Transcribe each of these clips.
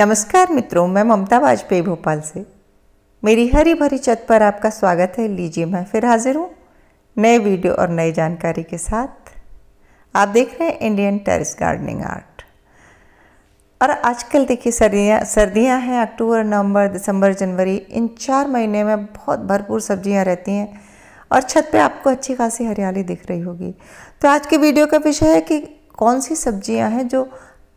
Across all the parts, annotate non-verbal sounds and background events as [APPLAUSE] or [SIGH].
नमस्कार मित्रों मैं ममता वाजपेयी भोपाल से मेरी हरी भरी छत पर आपका स्वागत है लीजिए मैं फिर हाजिर हूँ नए वीडियो और नई जानकारी के साथ आप देख रहे हैं इंडियन टेरिस गार्डनिंग आर्ट और आजकल देखिए सर्दियाँ सर्दियाँ हैं अक्टूबर नवंबर दिसंबर जनवरी इन चार महीने में बहुत भरपूर सब्जियाँ रहती हैं और छत पे आपको अच्छी खासी हरियाली दिख रही होगी तो आज के वीडियो का विषय है कि कौन सी सब्जियां हैं जो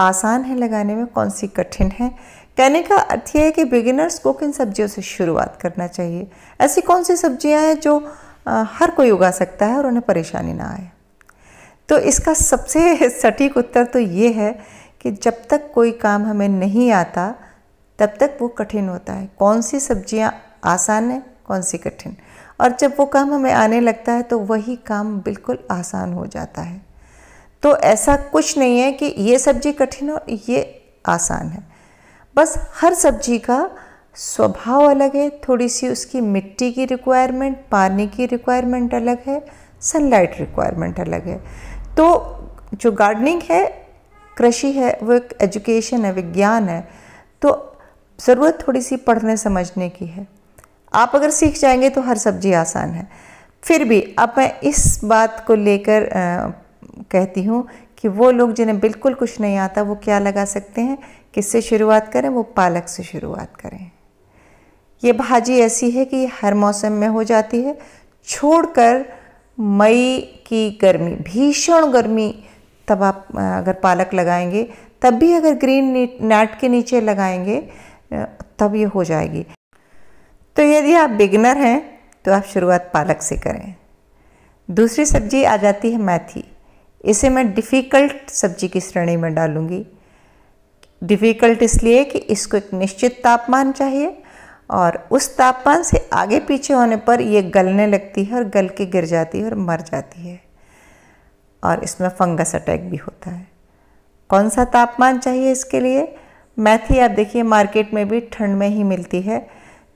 आसान है लगाने में कौन सी कठिन है कहने का अर्थ यह है कि बिगिनर्स को किन सब्जियों से शुरुआत करना चाहिए ऐसी कौन सी सब्जियां हैं जो आ, हर कोई उगा सकता है और उन्हें परेशानी ना आए तो इसका सबसे [LAUGHS] सटीक उत्तर तो ये है कि जब तक कोई काम हमें नहीं आता तब तक वो कठिन होता है कौन सी सब्जियां आसान है कौन सी कठिन और जब वो काम हमें आने लगता है तो वही काम बिल्कुल आसान हो जाता है तो ऐसा कुछ नहीं है कि ये सब्जी कठिन हो ये आसान है बस हर सब्जी का स्वभाव अलग है थोड़ी सी उसकी मिट्टी की रिक्वायरमेंट पानी की रिक्वायरमेंट अलग है सनलाइट रिक्वायरमेंट अलग है तो जो गार्डनिंग है कृषि है वो एक एजुकेशन है विज्ञान है तो ज़रूरत थोड़ी सी पढ़ने समझने की है आप अगर सीख जाएंगे तो हर सब्जी आसान है फिर भी अब मैं इस बात को लेकर कहती हूँ कि वो लोग जिन्हें बिल्कुल कुछ नहीं आता वो क्या लगा सकते हैं किससे शुरुआत करें वो पालक से शुरुआत करें ये भाजी ऐसी है कि हर मौसम में हो जाती है छोड़कर मई की गर्मी भीषण गर्मी तब आप अगर पालक लगाएंगे तब भी अगर ग्रीन नेट के नीचे लगाएंगे तब ये हो जाएगी तो यदि आप बिगनर हैं तो आप शुरुआत पालक से करें दूसरी सब्जी आ जाती है मैथी इसे मैं डिफ़िकल्ट सब्जी की श्रेणी में डालूंगी डिफ़िकल्ट इसलिए कि इसको एक निश्चित तापमान चाहिए और उस तापमान से आगे पीछे होने पर ये गलने लगती है और गल के गिर जाती है और मर जाती है और इसमें फंगस अटैक भी होता है कौन सा तापमान चाहिए इसके लिए मैथी आप देखिए मार्केट में भी ठंड में ही मिलती है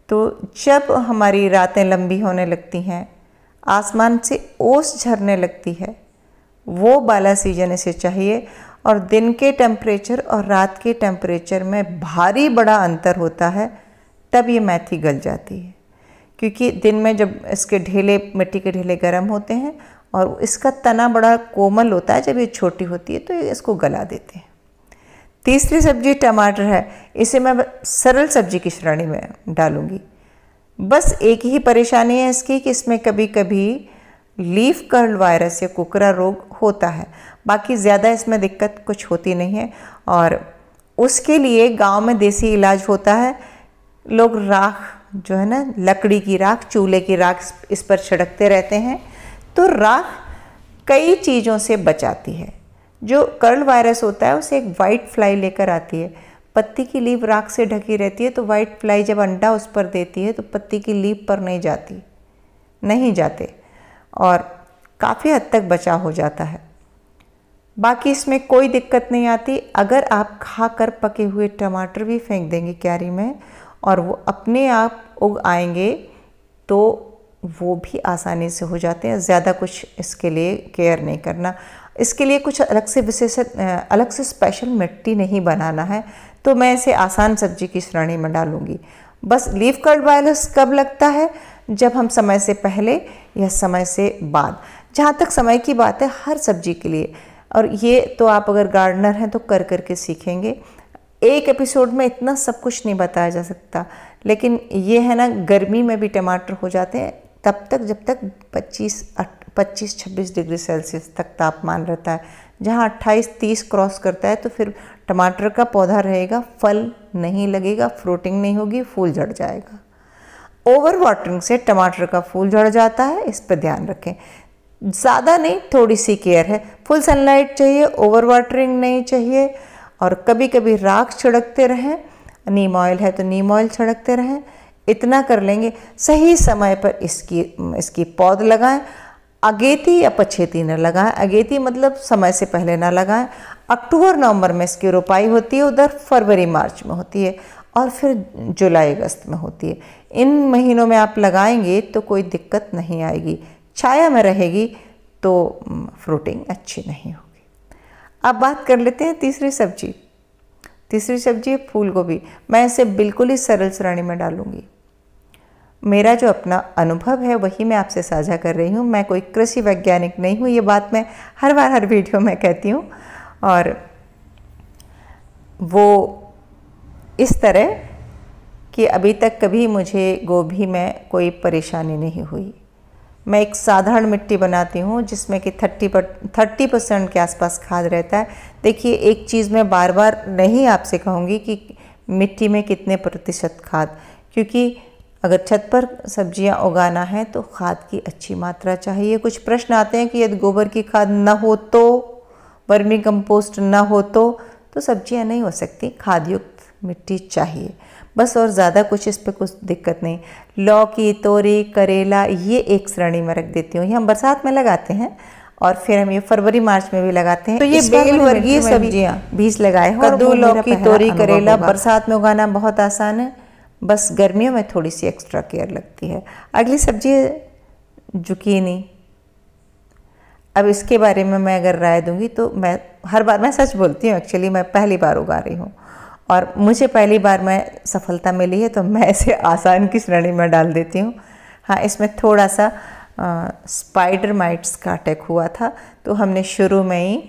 तो जब हमारी रातें लंबी होने लगती हैं आसमान से ओस झरने लगती है वो बाला सीजन इसे चाहिए और दिन के टेम्परेचर और रात के टेम्परेचर में भारी बड़ा अंतर होता है तब ये मैथी गल जाती है क्योंकि दिन में जब इसके ढेले मिट्टी के ढेले गर्म होते हैं और इसका तना बड़ा कोमल होता है जब ये छोटी होती है तो इसको गला देते हैं तीसरी सब्जी टमाटर है इसे मैं सरल सब्जी की श्रेणी में डालूंगी बस एक ही परेशानी है इसकी कि इसमें कभी कभी लीफ कर्ल वायरस या कुकरा रोग होता है बाकी ज़्यादा इसमें दिक्कत कुछ होती नहीं है और उसके लिए गांव में देसी इलाज होता है लोग राख जो है ना लकड़ी की राख चूल्हे की राख इस पर छिड़कते रहते हैं तो राख कई चीज़ों से बचाती है जो कर्ल वायरस होता है उसे एक वाइट फ्लाई लेकर आती है पत्ती की लीव राख से ढकी रहती है तो वाइट फ्लाई जब अंडा उस पर देती है तो पत्ती की लीप पर नहीं जाती नहीं जाते और काफ़ी हद तक बचा हो जाता है बाकी इसमें कोई दिक्कत नहीं आती अगर आप खा कर पके हुए टमाटर भी फेंक देंगे क्यारी में और वो अपने आप उग आएंगे तो वो भी आसानी से हो जाते हैं ज़्यादा कुछ इसके लिए केयर नहीं करना इसके लिए कुछ अलग से विशेष अलग से स्पेशल मिट्टी नहीं बनाना है तो मैं इसे आसान सब्जी की श्रेणी में डालूँगी बस लीफ कर्ड वायरस कब लगता है जब हम समय से पहले या समय से बाद जहाँ तक समय की बात है हर सब्जी के लिए और ये तो आप अगर गार्डनर हैं तो कर कर के सीखेंगे एक एपिसोड में इतना सब कुछ नहीं बताया जा सकता लेकिन ये है ना गर्मी में भी टमाटर हो जाते हैं तब तक जब तक 25 पच्चीस छब्बीस डिग्री सेल्सियस तक तापमान रहता है जहाँ अट्ठाईस तीस क्रॉस करता है तो फिर टमाटर का पौधा रहेगा फल नहीं लगेगा फ्रूटिंग नहीं होगी फूल झड़ जाएगा ओवर वाटरिंग से टमाटर का फूल झड़ जाता है इस पर ध्यान रखें ज़्यादा नहीं थोड़ी सी केयर है फुल सनलाइट चाहिए ओवर वाटरिंग नहीं चाहिए और कभी कभी राख छिड़कते रहें नीम ऑयल है तो नीम ऑयल छिड़कते रहें इतना कर लेंगे सही समय पर इसकी इसकी पौध लगाएं अगेती या पछेती न लगाएं अगेती मतलब समय से पहले ना लगाएं अक्टूबर नवंबर में इसकी रोपाई होती है उधर फरवरी मार्च में होती है और फिर जुलाई अगस्त में होती है इन महीनों में आप लगाएंगे तो कोई दिक्कत नहीं आएगी छाया में रहेगी तो फ्रूटिंग अच्छी नहीं होगी अब बात कर लेते हैं तीसरी सब्जी तीसरी सब्जी है फूल गोभी मैं इसे बिल्कुल ही सरल श्रेणी में डालूंगी मेरा जो अपना अनुभव है वही मैं आपसे साझा कर रही हूँ मैं कोई कृषि वैज्ञानिक नहीं हूँ ये बात मैं हर बार हर वीडियो में कहती हूँ और वो इस तरह कि अभी तक कभी मुझे गोभी में कोई परेशानी नहीं हुई मैं एक साधारण मिट्टी बनाती हूँ जिसमें कि थर्टी पर थर्टी परसेंट के आसपास खाद रहता है देखिए एक चीज़ मैं बार बार नहीं आपसे कहूँगी कि मिट्टी में कितने प्रतिशत खाद क्योंकि अगर छत पर सब्जियाँ उगाना है तो खाद की अच्छी मात्रा चाहिए कुछ प्रश्न आते हैं कि यदि गोबर की खाद न हो तो वर्मी कंपोस्ट न हो तो तो सब्जियाँ नहीं हो सकती खाद युक्त मिट्टी चाहिए बस और ज़्यादा कुछ इस पर कुछ दिक्कत नहीं लौकी तोरी करेला ये एक श्रेणी में रख देती हूँ ये हम बरसात में लगाते हैं और फिर हम ये फरवरी मार्च में भी लगाते हैं तो ये बेल वर्गीय सब्जियाँ बीज लगाए हैं कद्दू लौकी तोरी करेला बरसात में उगाना बहुत आसान है बस गर्मियों में थोड़ी सी एक्स्ट्रा केयर लगती है अगली सब्जी है जुकीनी अब इसके बारे में मैं अगर राय दूंगी तो मैं हर बार मैं सच बोलती हूँ एक्चुअली मैं पहली बार उगा रही हूँ और मुझे पहली बार मैं सफलता मिली है तो मैं इसे आसान की श्रेणी में डाल देती हूँ हाँ इसमें थोड़ा सा स्पाइडर माइट्स का अटैक हुआ था तो हमने शुरू में ही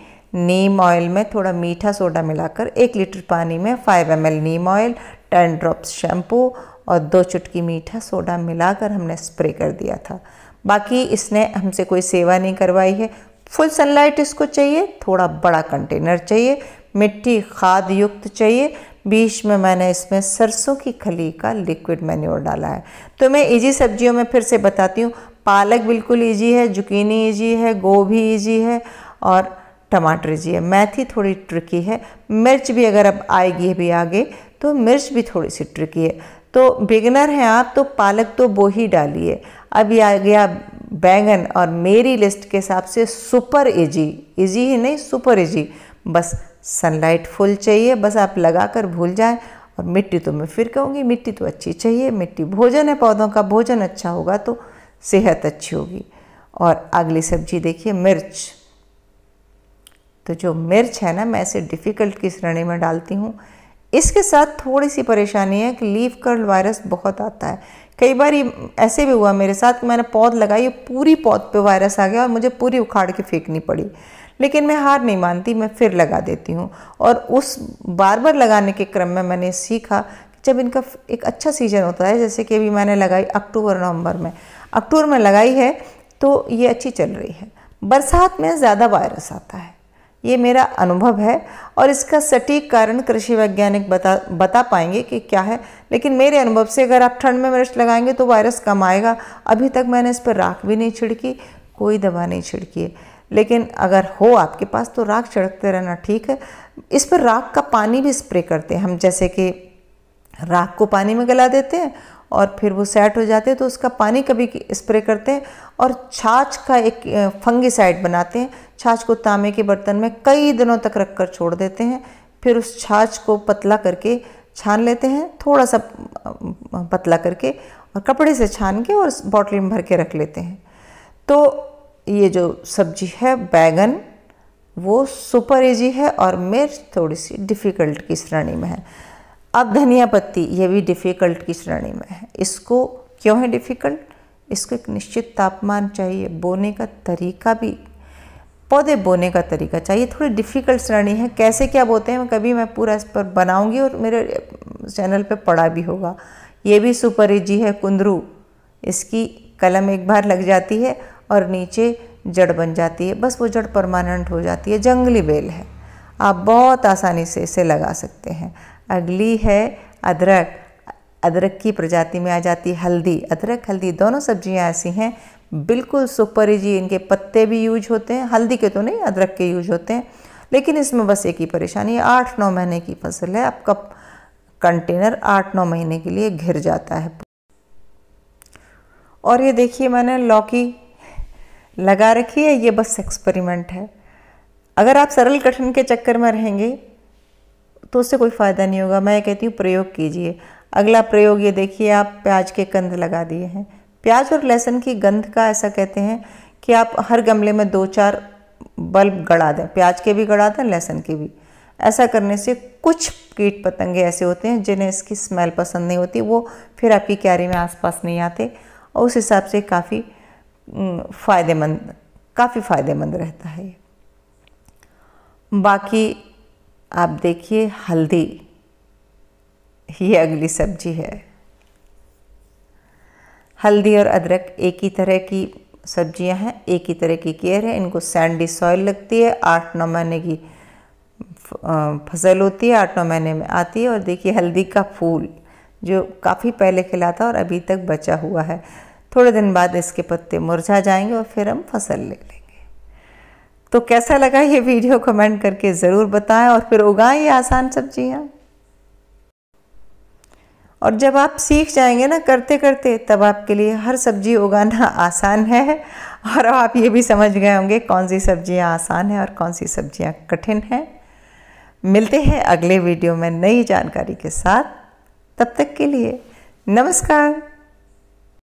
नीम ऑयल में थोड़ा मीठा सोडा मिलाकर एक लीटर पानी में 5 M neem oil ten drops shampoo और दो चुटकी मीठा सोडा मिलाकर हमने स्प्रे कर दिया था बाकी इसने हमसे कोई सेवा नहीं करवाई है फुल सनलाइट इसको चाहिए थोड़ा बड़ा कंटेनर चाहिए मिट्टी खाद युक्त चाहिए बीच में मैंने इसमें सरसों की खली का लिक्विड मैन्योर डाला है तो मैं इजी सब्जियों में फिर से बताती हूँ पालक बिल्कुल ईजी है जुकीनी इजी है गोभी इजी है और टमाटर इजी है मैथी थोड़ी ट्रिकी है मिर्च भी अगर अब आएगी भी आगे तो मिर्च भी थोड़ी सी ट्रिकी है तो बिगनर हैं आप तो पालक तो वो ही डालिए अब ये आ गया बैंगन और मेरी लिस्ट के हिसाब से सुपर इजी इजी ही नहीं सुपर इजी बस सनलाइट फुल चाहिए बस आप लगा कर भूल जाएं और मिट्टी तो मैं फिर कहूँगी मिट्टी तो अच्छी चाहिए मिट्टी भोजन है पौधों का भोजन अच्छा होगा तो सेहत अच्छी होगी और अगली सब्जी देखिए मिर्च तो जो मिर्च है ना मैं इसे डिफ़िकल्ट की श्रेणी में डालती हूँ इसके साथ थोड़ी सी परेशानी है कि लीफ कर्ल वायरस बहुत आता है कई बार ऐसे भी हुआ मेरे साथ मैंने पौध लगाई पूरी पौध पे वायरस आ गया और मुझे पूरी उखाड़ के फेंकनी पड़ी लेकिन मैं हार नहीं मानती मैं फिर लगा देती हूँ और उस बार बार लगाने के क्रम में मैंने सीखा जब इनका एक अच्छा सीजन होता है जैसे कि अभी मैंने लगाई अक्टूबर नवंबर में अक्टूबर में लगाई है तो ये अच्छी चल रही है बरसात में ज़्यादा वायरस आता है ये मेरा अनुभव है और इसका सटीक कारण कृषि वैज्ञानिक बता बता पाएंगे कि क्या है लेकिन मेरे अनुभव से अगर आप ठंड में मिर्च लगाएंगे तो वायरस कम आएगा अभी तक मैंने इस पर राख भी नहीं छिड़की कोई दवा नहीं छिड़की है लेकिन अगर हो आपके पास तो राख छिड़कते रहना ठीक है इस पर राख का पानी भी स्प्रे करते हैं हम जैसे कि राख को पानी में गला देते हैं और फिर वो सेट हो जाते हैं तो उसका पानी कभी स्प्रे करते हैं और छाछ का एक फंगीसाइड बनाते हैं छाछ को तांबे के बर्तन में कई दिनों तक रख कर छोड़ देते हैं फिर उस छाछ को पतला करके छान लेते हैं थोड़ा सा पतला करके और कपड़े से छान के और बॉटल में भर के रख लेते हैं तो ये जो सब्जी है बैगन वो सुपर इजी है और मिर्च थोड़ी सी डिफ़िकल्ट की श्रेणी में है अब धनिया पत्ती ये भी डिफ़िकल्ट की श्रेणी में है इसको क्यों है डिफ़िकल्ट इसको एक निश्चित तापमान चाहिए बोने का तरीका भी पौधे बोने का तरीका चाहिए थोड़ी डिफ़िकल्ट श्रेणी है कैसे क्या बोते हैं कभी मैं पूरा इस पर बनाऊंगी और मेरे चैनल पे पढ़ा भी होगा ये भी सुपर इजी है कुंदरू इसकी कलम एक बार लग जाती है और नीचे जड़ बन जाती है बस वो जड़ परमानेंट हो जाती है जंगली बेल है आप बहुत आसानी से इसे लगा सकते हैं अगली है अदरक अदरक की प्रजाति में आ जाती है हल्दी अदरक हल्दी दोनों सब्जियां ऐसी हैं बिल्कुल सुपर जी इनके पत्ते भी यूज होते हैं हल्दी के तो नहीं अदरक के यूज होते हैं लेकिन इसमें बस एक ही परेशानी आठ नौ महीने की फसल है आपका कंटेनर आठ नौ महीने के लिए घिर जाता है और ये देखिए मैंने लौकी लगा रखिए ये बस एक्सपेरिमेंट है अगर आप सरल कठिन के चक्कर में रहेंगे तो उससे कोई फ़ायदा नहीं होगा मैं कहती हूँ प्रयोग कीजिए अगला प्रयोग ये देखिए आप प्याज के कंध लगा दिए हैं प्याज और लहसुन की गंध का ऐसा कहते हैं कि आप हर गमले में दो चार बल्ब गड़ा दें प्याज के भी गड़ा दें लहसुन के भी ऐसा करने से कुछ कीट पतंगे ऐसे होते हैं जिन्हें इसकी स्मेल पसंद नहीं होती वो फिर आपकी क्यारी में आसपास नहीं आते और उस हिसाब से काफ़ी फ़ायदेमंद काफ़ी फ़ायदेमंद रहता है ये बाकी आप देखिए हल्दी ये अगली सब्जी है हल्दी और अदरक एक ही तरह की सब्जियां हैं एक ही तरह की केयर है इनको सैंडी सॉइल लगती है आठ नौ महीने की फसल होती है आठ नौ महीने में आती है और देखिए हल्दी का फूल जो काफ़ी पहले खिला था और अभी तक बचा हुआ है थोड़े दिन बाद इसके पत्ते मुरझा जाएंगे और फिर हम फसल ले लेंगे तो कैसा लगा ये वीडियो कमेंट करके ज़रूर बताएं और फिर उगाएं ये आसान सब्जियाँ और जब आप सीख जाएंगे ना करते करते तब आपके लिए हर सब्जी उगाना आसान है और आप ये भी समझ गए होंगे कौन सी सब्जियाँ आसान हैं और कौन सी सब्जियाँ कठिन हैं मिलते हैं अगले वीडियो में नई जानकारी के साथ तब तक के लिए नमस्कार